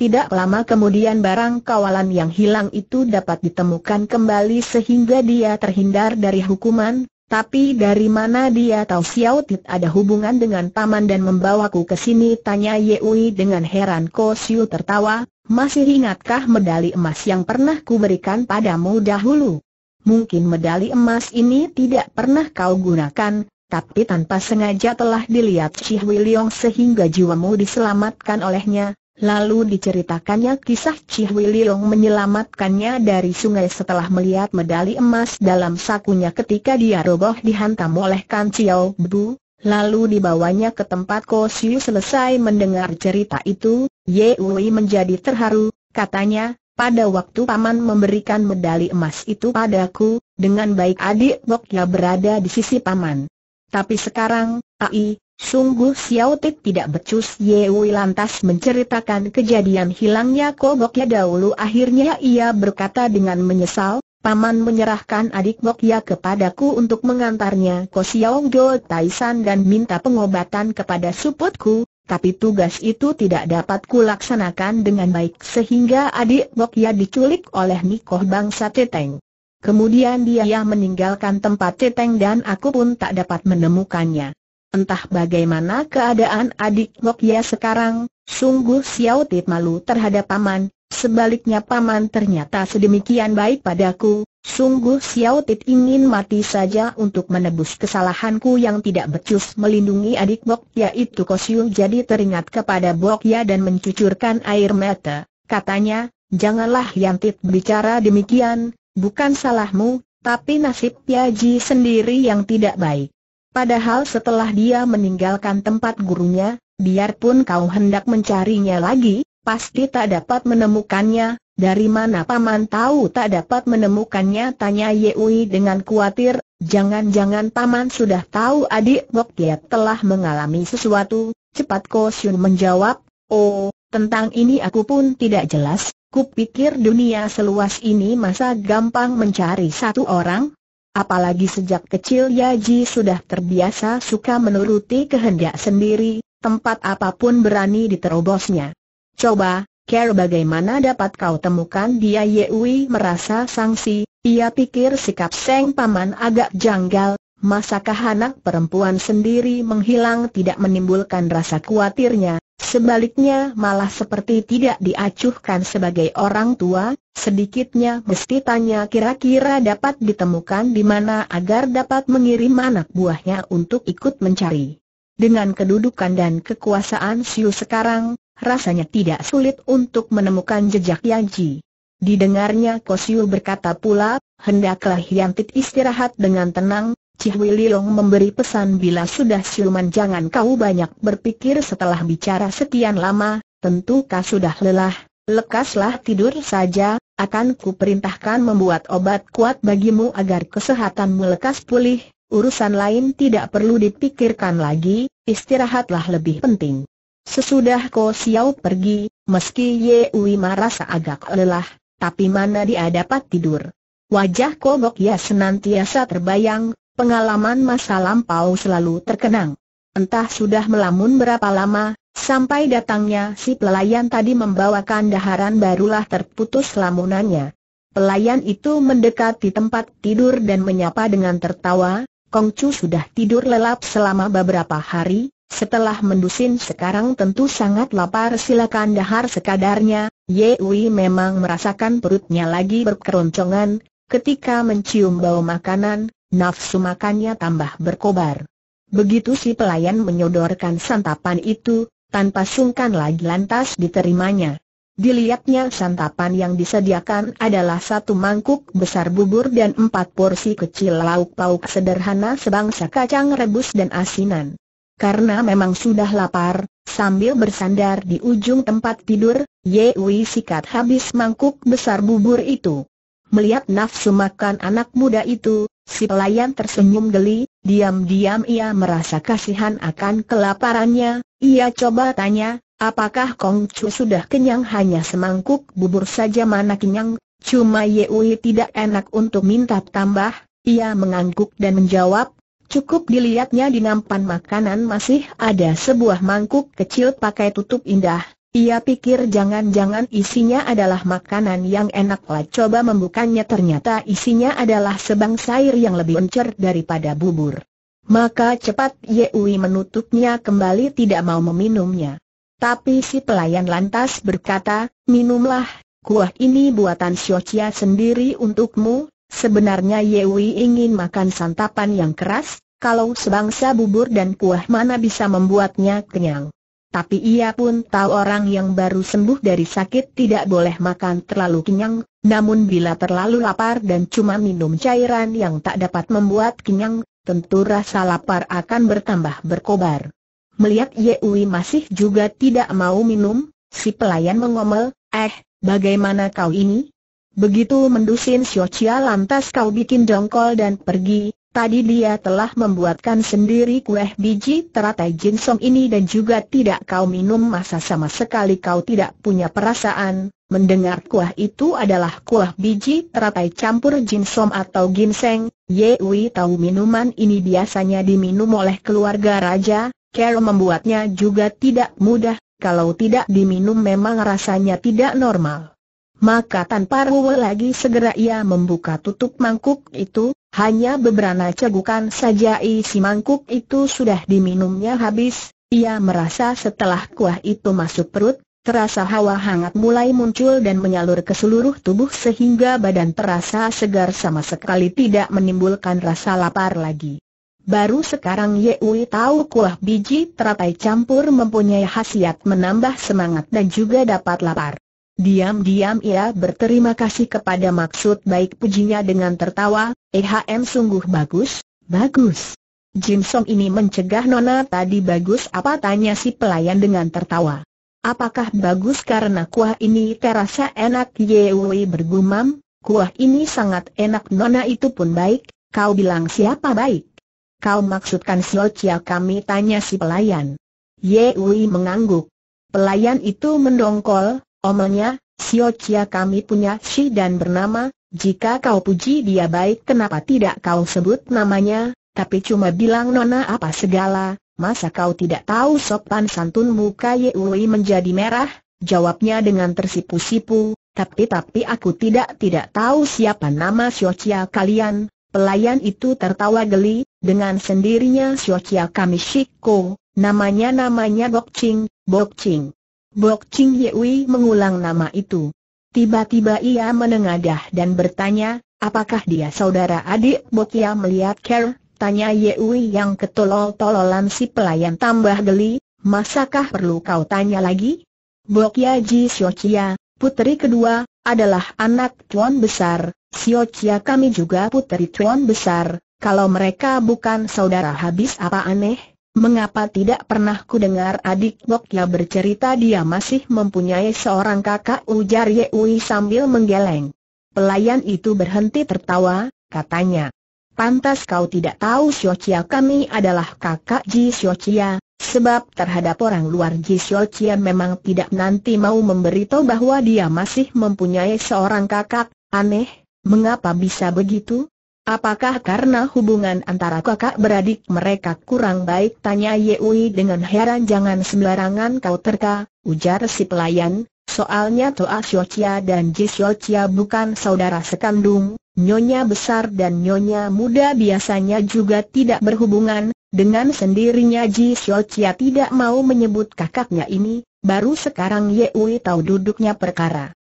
Tidak lama kemudian barang kawalan yang hilang itu dapat ditemukan kembali sehingga dia terhindar dari hukuman, tapi dari mana dia tahu Xiao Tit ada hubungan dengan taman dan membawaku ke sini? Tanya Yeui dengan heran Ko Xiu tertawa, masih ingatkah medali emas yang pernah kuberikan padamu dahulu? Mungkin medali emas ini tidak pernah kau gunakan, tapi tanpa sengaja telah dilihat Shi Wiliong sehingga jiwamu diselamatkan olehnya, Lalu diceritakannya kisah Cihwi Liong menyelamatkannya dari sungai setelah melihat medali emas dalam sakunya ketika dia roboh dihantam oleh Kan Chiao Bu. Lalu dibawanya ke tempat Kosiu selesai mendengar cerita itu, Ye Ui menjadi terharu, katanya, pada waktu paman memberikan medali emas itu padaku, dengan baik adik bok ya berada di sisi paman. Tapi sekarang, Ai, Sungguh Xiao tidak becus Wei lantas menceritakan kejadian hilangnya Koboknya dahulu akhirnya ia berkata dengan menyesal, Paman menyerahkan adik Bokya kepadaku untuk mengantarnya ke Xiao Go Taisan dan minta pengobatan kepada suputku, tapi tugas itu tidak dapat kulaksanakan dengan baik sehingga adik Bokya diculik oleh Nikoh bangsa Teteng. Kemudian dia meninggalkan tempat Teteng dan aku pun tak dapat menemukannya. Entah bagaimana keadaan adik Mokya sekarang, sungguh Xiao Tit malu terhadap paman, sebaliknya paman ternyata sedemikian baik padaku, sungguh Xiao Tit ingin mati saja untuk menebus kesalahanku yang tidak becus melindungi adik Mokya itu Kosiu jadi teringat kepada Bokya dan mencucurkan air mata, katanya, janganlah Yang Tit bicara demikian, bukan salahmu, tapi nasib Piaji sendiri yang tidak baik. Padahal setelah dia meninggalkan tempat gurunya, biarpun kau hendak mencarinya lagi, pasti tak dapat menemukannya, dari mana paman tahu tak dapat menemukannya tanya Yehui dengan khawatir, jangan-jangan paman sudah tahu adik Boktiat telah mengalami sesuatu, cepat Kosyun menjawab, oh, tentang ini aku pun tidak jelas, kupikir dunia seluas ini masa gampang mencari satu orang, Apalagi sejak kecil Yaji sudah terbiasa suka menuruti kehendak sendiri, tempat apapun berani diterobosnya. Coba, Care bagaimana dapat kau temukan dia Yewi merasa sangsi, ia pikir sikap Seng Paman agak janggal, masakah anak perempuan sendiri menghilang tidak menimbulkan rasa khawatirnya, Sebaliknya malah seperti tidak diacuhkan sebagai orang tua, sedikitnya mesti tanya kira-kira dapat ditemukan di mana agar dapat mengirim anak buahnya untuk ikut mencari. Dengan kedudukan dan kekuasaan Siu sekarang, rasanya tidak sulit untuk menemukan jejak Yaji. Didengarnya Kosiu berkata pula, hendaklah Yantit istirahat dengan tenang, Cihwi Lilong memberi pesan bila sudah siuman jangan kau banyak berpikir setelah bicara sekian lama, tentu kau sudah lelah, lekaslah tidur saja, akan ku perintahkan membuat obat kuat bagimu agar kesehatanmu lekas pulih, urusan lain tidak perlu dipikirkan lagi, istirahatlah lebih penting. Sesudah Ko Xiao pergi, meski Ye Ui merasa agak lelah, tapi mana dia dapat tidur. Wajah Ko Bok Ya senantiasa terbayang, pengalaman masa lampau selalu terkenang. Entah sudah melamun berapa lama, sampai datangnya si pelayan tadi membawakan daharan barulah terputus lamunannya. Pelayan itu mendekati tempat tidur dan menyapa dengan tertawa, Kongcu sudah tidur lelap selama beberapa hari, setelah mendusin sekarang tentu sangat lapar silakan dahar sekadarnya, Ye Wei memang merasakan perutnya lagi berkeroncongan, ketika mencium bau makanan, nafsu makannya tambah berkobar. Begitu si pelayan menyodorkan santapan itu, tanpa sungkan lagi lantas diterimanya. Dilihatnya santapan yang disediakan adalah satu mangkuk besar bubur dan empat porsi kecil lauk pauk sederhana sebangsa kacang rebus dan asinan. Karena memang sudah lapar, sambil bersandar di ujung tempat tidur, Yewi sikat habis mangkuk besar bubur itu. Melihat nafsu makan anak muda itu, Si pelayan tersenyum geli, diam-diam ia merasa kasihan akan kelaparannya, ia coba tanya, apakah Kong Chu sudah kenyang hanya semangkuk bubur saja mana kenyang, cuma Ye Wei tidak enak untuk minta tambah, ia mengangguk dan menjawab, cukup dilihatnya di nampan makanan masih ada sebuah mangkuk kecil pakai tutup indah, ia pikir jangan-jangan isinya adalah makanan yang enak lah coba membukanya ternyata isinya adalah sebang sair yang lebih encer daripada bubur. Maka cepat Yewi menutupnya kembali tidak mau meminumnya. Tapi si pelayan lantas berkata, minumlah, kuah ini buatan Siocia sendiri untukmu, sebenarnya Yewi ingin makan santapan yang keras, kalau sebangsa bubur dan kuah mana bisa membuatnya kenyang tapi ia pun tahu orang yang baru sembuh dari sakit tidak boleh makan terlalu kenyang, namun bila terlalu lapar dan cuma minum cairan yang tak dapat membuat kenyang, tentu rasa lapar akan bertambah berkobar. Melihat Yewi masih juga tidak mau minum, si pelayan mengomel, eh, bagaimana kau ini? Begitu mendusin Xiao Chia lantas kau bikin dongkol dan pergi, Tadi dia telah membuatkan sendiri kue biji teratai jinsom ini dan juga tidak kau minum masa sama sekali kau tidak punya perasaan. Mendengar kuah itu adalah kuah biji teratai campur jinsom atau ginseng, Ye Wei tahu minuman ini biasanya diminum oleh keluarga raja, Carol membuatnya juga tidak mudah, kalau tidak diminum memang rasanya tidak normal. Maka tanpa rawa lagi segera ia membuka tutup mangkuk itu, hanya beberapa cegukan saja isi mangkuk itu sudah diminumnya habis, ia merasa setelah kuah itu masuk perut, terasa hawa hangat mulai muncul dan menyalur ke seluruh tubuh sehingga badan terasa segar sama sekali tidak menimbulkan rasa lapar lagi. Baru sekarang Ye Wei tahu kuah biji teratai campur mempunyai khasiat menambah semangat dan juga dapat lapar. Diam-diam ia berterima kasih kepada maksud baik pujinya dengan tertawa, EHM sungguh bagus, bagus. Jin Song ini mencegah Nona tadi bagus apa tanya si pelayan dengan tertawa. Apakah bagus karena kuah ini terasa enak Yewi bergumam, kuah ini sangat enak Nona itu pun baik, kau bilang siapa baik? Kau maksudkan Xiao Chia kami tanya si pelayan. Yewi mengangguk. Pelayan itu mendongkol, Omanya, Chia kami punya si dan bernama, jika kau puji dia baik kenapa tidak kau sebut namanya, tapi cuma bilang nona apa segala, masa kau tidak tahu sopan santun muka Yewi menjadi merah, jawabnya dengan tersipu-sipu, tapi-tapi aku tidak tidak tahu siapa nama Chia kalian, pelayan itu tertawa geli, dengan sendirinya Chia kami Shiko, namanya namanya Ching, Bok Ching. Bok Ching Yewi mengulang nama itu. Tiba-tiba ia menengadah dan bertanya, apakah dia saudara adik Bok Ya melihat Ker? Tanya Yewi yang ketolol-tololan si pelayan tambah geli, masakah perlu kau tanya lagi? Bok Ya Ji Chia, putri kedua, adalah anak tuan besar, Chia kami juga putri tuan besar, kalau mereka bukan saudara habis apa aneh? Mengapa tidak pernah ku dengar adik Gokya bercerita dia masih mempunyai seorang kakak ujar Yeui sambil menggeleng. Pelayan itu berhenti tertawa, katanya. Pantas kau tidak tahu Xiochia kami adalah kakak Ji Xiochia, sebab terhadap orang luar Ji Xiochia memang tidak nanti mau memberitahu bahwa dia masih mempunyai seorang kakak, aneh, mengapa bisa begitu? Apakah karena hubungan antara kakak beradik mereka kurang baik? Tanya Wei dengan heran jangan sembarangan kau terka, ujar si pelayan, soalnya Toa Xiochia dan Ji Xiochia bukan saudara sekandung, nyonya besar dan nyonya muda biasanya juga tidak berhubungan, dengan sendirinya Ji Xiochia tidak mau menyebut kakaknya ini, baru sekarang Wei tahu duduknya perkara.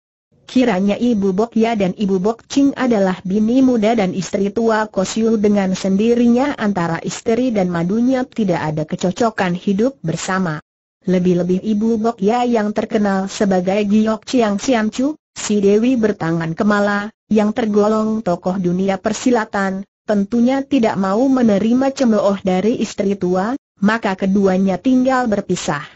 Kiranya Ibu Bokya dan Ibu Bok Bokcing adalah bini muda dan istri tua Kosiu dengan sendirinya antara istri dan madunya tidak ada kecocokan hidup bersama. Lebih-lebih Ibu Bokya yang terkenal sebagai Giok Chiang Siam Chu, si Dewi bertangan kemala, yang tergolong tokoh dunia persilatan, tentunya tidak mau menerima cemooh dari istri tua, maka keduanya tinggal berpisah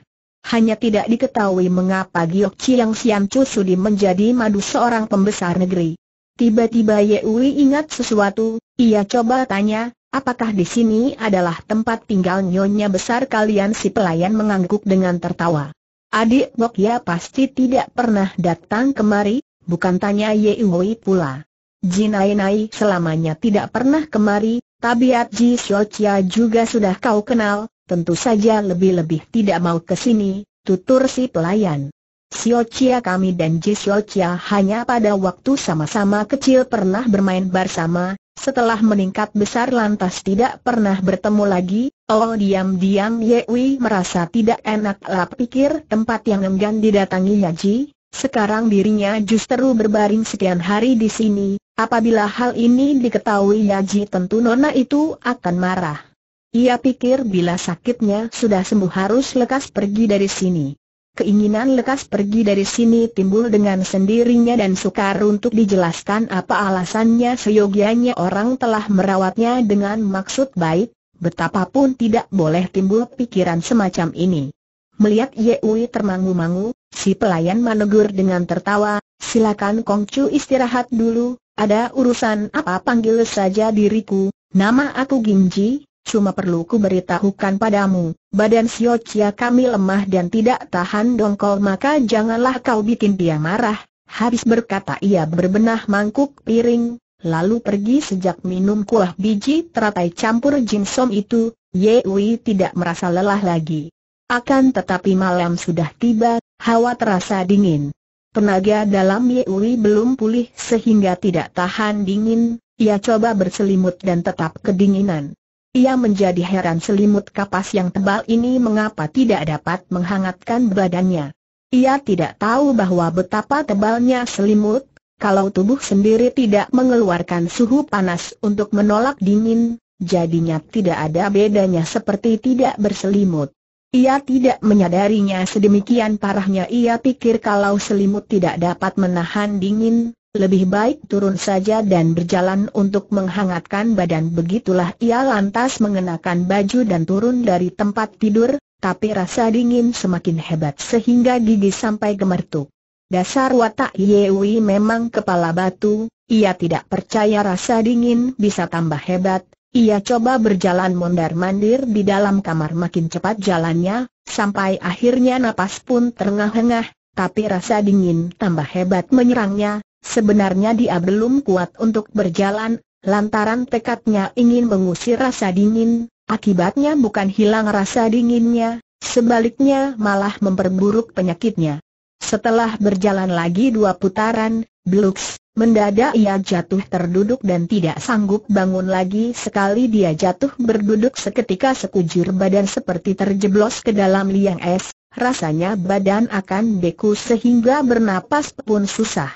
hanya tidak diketahui mengapa Giok Chiang Siam Chu Sudi menjadi madu seorang pembesar negeri. Tiba-tiba Ye Yewi ingat sesuatu, ia coba tanya, apakah di sini adalah tempat tinggal nyonya besar kalian si pelayan mengangguk dengan tertawa. Adik Bok ya pasti tidak pernah datang kemari, bukan tanya Ye Yewi pula. Jinainai selamanya tidak pernah kemari, tabiat Ji Xiao Chia juga sudah kau kenal, Tentu saja lebih-lebih tidak mau ke sini, tutur si pelayan. Sio Chia kami dan Ji Sio Chia hanya pada waktu sama-sama kecil pernah bermain bersama, setelah meningkat besar lantas tidak pernah bertemu lagi, oh diam-diam Wei merasa tidak enak lah pikir tempat yang enggan didatangi ya Ji. sekarang dirinya justru berbaring sekian hari di sini, apabila hal ini diketahui ya Ji tentu Nona itu akan marah. Ia pikir bila sakitnya sudah sembuh harus lekas pergi dari sini. Keinginan lekas pergi dari sini timbul dengan sendirinya dan sukar untuk dijelaskan apa alasannya seyogianya orang telah merawatnya dengan maksud baik, betapapun tidak boleh timbul pikiran semacam ini. Melihat Yewi termangu-mangu, si pelayan menegur dengan tertawa, silakan Kongcu istirahat dulu, ada urusan apa panggil saja diriku, nama aku Gingji. Cuma perlu ku beritahukan padamu, badan Sio Chia kami lemah dan tidak tahan dongkol maka janganlah kau bikin dia marah. Habis berkata ia berbenah mangkuk piring, lalu pergi sejak minum kuah biji teratai campur jinsom itu, Wei tidak merasa lelah lagi. Akan tetapi malam sudah tiba, hawa terasa dingin. Tenaga dalam Wei belum pulih sehingga tidak tahan dingin, ia coba berselimut dan tetap kedinginan. Ia menjadi heran selimut kapas yang tebal ini mengapa tidak dapat menghangatkan badannya. Ia tidak tahu bahwa betapa tebalnya selimut, kalau tubuh sendiri tidak mengeluarkan suhu panas untuk menolak dingin, jadinya tidak ada bedanya seperti tidak berselimut. Ia tidak menyadarinya sedemikian parahnya ia pikir kalau selimut tidak dapat menahan dingin, lebih baik turun saja dan berjalan untuk menghangatkan badan Begitulah ia lantas mengenakan baju dan turun dari tempat tidur, tapi rasa dingin semakin hebat sehingga gigi sampai gemertuk Dasar watak Yewi memang kepala batu, ia tidak percaya rasa dingin bisa tambah hebat ia coba berjalan mondar-mandir di dalam kamar makin cepat jalannya, sampai akhirnya napas pun terengah-engah, tapi rasa dingin tambah hebat menyerangnya, Sebenarnya dia belum kuat untuk berjalan, lantaran tekadnya ingin mengusir rasa dingin, akibatnya bukan hilang rasa dinginnya, sebaliknya malah memperburuk penyakitnya. Setelah berjalan lagi dua putaran, Bluks, mendadak ia jatuh terduduk dan tidak sanggup bangun lagi sekali dia jatuh berduduk seketika sekujur badan seperti terjeblos ke dalam liang es, rasanya badan akan beku sehingga bernapas pun susah.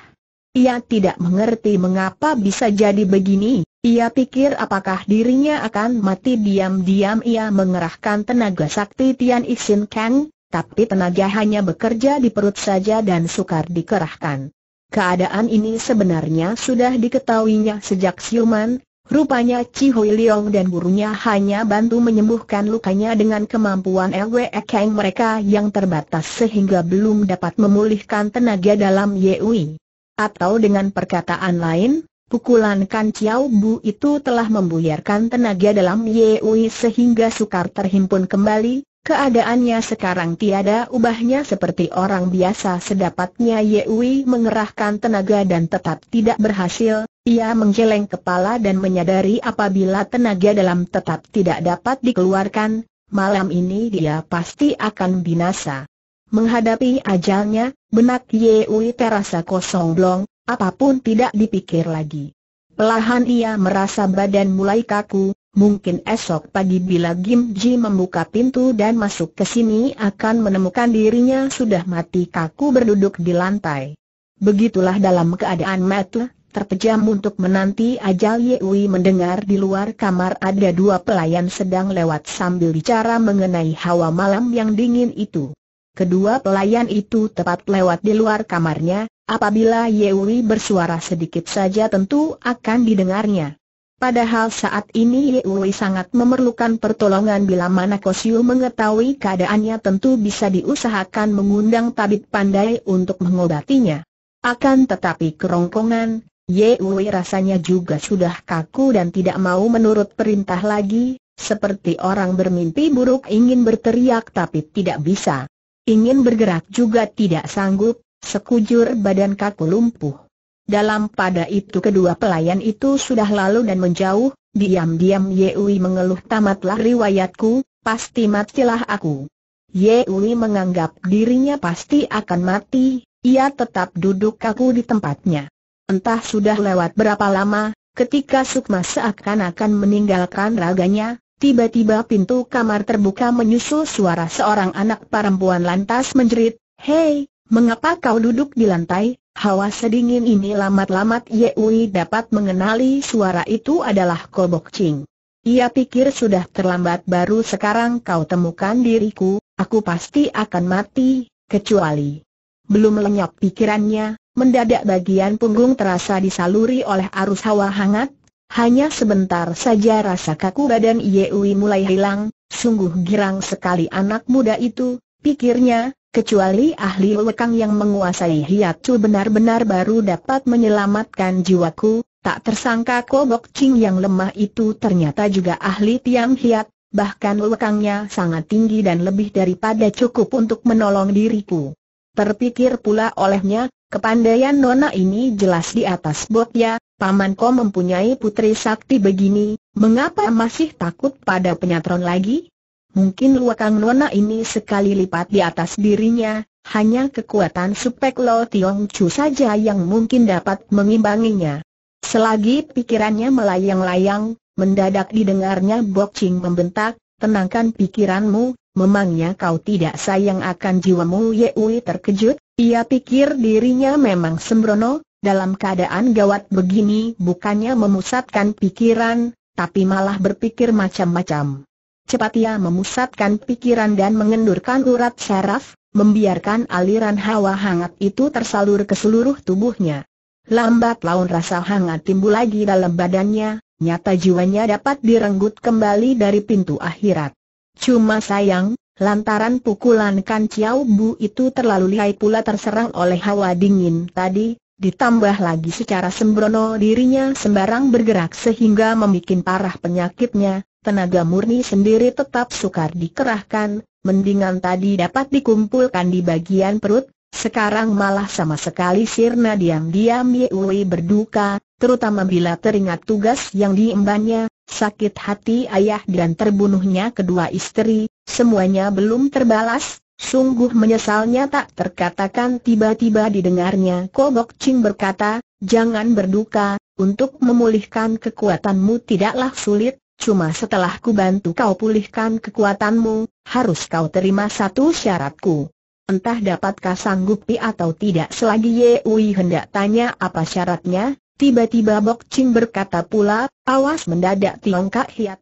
Ia tidak mengerti mengapa bisa jadi begini. Ia pikir apakah dirinya akan mati diam-diam ia mengerahkan tenaga sakti Tian Isin Kang, tapi tenaga hanya bekerja di perut saja dan sukar dikerahkan. Keadaan ini sebenarnya sudah diketahuinya sejak siuman, rupanya Chi Hui Leong dan gurunya hanya bantu menyembuhkan lukanya dengan kemampuan LWE Kang mereka yang terbatas sehingga belum dapat memulihkan tenaga dalam Yui. Atau dengan perkataan lain, pukulan Kan Chiao Bu itu telah membuyarkan tenaga dalam Yewi sehingga sukar terhimpun kembali, Keadaannya sekarang tiada ubahnya seperti orang biasa sedapatnya Yewi mengerahkan tenaga dan tetap tidak berhasil, ia menggeleng kepala dan menyadari apabila tenaga dalam tetap tidak dapat dikeluarkan, malam ini dia pasti akan binasa. Menghadapi ajalnya, Benak Ye Ui terasa kosong blong, apapun tidak dipikir lagi. Pelahan ia merasa badan mulai kaku, mungkin esok pagi bila Gim Ji membuka pintu dan masuk ke sini akan menemukan dirinya sudah mati kaku berduduk di lantai. Begitulah dalam keadaan mata, terpejam untuk menanti ajal Ui mendengar di luar kamar ada dua pelayan sedang lewat sambil bicara mengenai hawa malam yang dingin itu. Kedua pelayan itu tepat lewat di luar kamarnya, apabila Yewi bersuara sedikit saja tentu akan didengarnya. Padahal saat ini Yewi sangat memerlukan pertolongan bila mana Kosiu mengetahui keadaannya tentu bisa diusahakan mengundang tabib pandai untuk mengobatinya. Akan tetapi kerongkongan, Yewi rasanya juga sudah kaku dan tidak mau menurut perintah lagi, seperti orang bermimpi buruk ingin berteriak tapi tidak bisa. Ingin bergerak juga tidak sanggup, sekujur badan kaku lumpuh. Dalam pada itu kedua pelayan itu sudah lalu dan menjauh, diam-diam Yewi mengeluh tamatlah riwayatku, pasti matilah aku. Yewi menganggap dirinya pasti akan mati, ia tetap duduk kaku di tempatnya. Entah sudah lewat berapa lama, ketika Sukma seakan-akan meninggalkan raganya, Tiba-tiba pintu kamar terbuka menyusul suara seorang anak perempuan lantas menjerit, Hei, mengapa kau duduk di lantai? Hawa sedingin ini lamat-lamat Yeui dapat mengenali suara itu adalah Kobok Ching. Ia pikir sudah terlambat baru sekarang kau temukan diriku, aku pasti akan mati, kecuali. Belum lenyap pikirannya, mendadak bagian punggung terasa disaluri oleh arus hawa hangat, hanya sebentar saja rasa kaku badan Yewi mulai hilang, sungguh girang sekali anak muda itu, pikirnya, kecuali ahli lekang yang menguasai cu benar-benar baru dapat menyelamatkan jiwaku, tak tersangka Kobok cing yang lemah itu ternyata juga ahli tiang hiat, bahkan lekangnya sangat tinggi dan lebih daripada cukup untuk menolong diriku. Terpikir pula olehnya, kepandaian nona ini jelas di atas bot ya. Paman kau mempunyai putri sakti begini, mengapa masih takut pada penyatron lagi? Mungkin kang nona ini sekali lipat di atas dirinya, hanya kekuatan Supek Lo Tiong Chu saja yang mungkin dapat mengimbanginya. Selagi pikirannya melayang-layang, mendadak didengarnya Bok Ching membentak, tenangkan pikiranmu, memangnya kau tidak sayang akan jiwamu Ye Ui terkejut, ia pikir dirinya memang sembrono, dalam keadaan gawat begini bukannya memusatkan pikiran, tapi malah berpikir macam-macam. Cepat ia memusatkan pikiran dan mengendurkan urat syaraf, membiarkan aliran hawa hangat itu tersalur ke seluruh tubuhnya. Lambat laun rasa hangat timbul lagi dalam badannya, nyata jiwanya dapat direnggut kembali dari pintu akhirat. Cuma sayang, lantaran pukulan Kan Ciao Bu itu terlalu lihai pula terserang oleh hawa dingin tadi, Ditambah lagi secara sembrono dirinya sembarang bergerak sehingga membuat parah penyakitnya, tenaga murni sendiri tetap sukar dikerahkan, mendingan tadi dapat dikumpulkan di bagian perut, sekarang malah sama sekali sirna diam-diam Yewi berduka, terutama bila teringat tugas yang diembannya, sakit hati ayah dan terbunuhnya kedua istri, semuanya belum terbalas, Sungguh menyesalnya tak terkatakan tiba-tiba didengarnya Kobok Ching berkata, jangan berduka, untuk memulihkan kekuatanmu tidaklah sulit, cuma setelah ku bantu kau pulihkan kekuatanmu, harus kau terima satu syaratku. Entah dapatkah sanggupi atau tidak selagi Ye Ui hendak tanya apa syaratnya, tiba-tiba Bok Ching berkata pula, awas mendadak Tiong Hiat.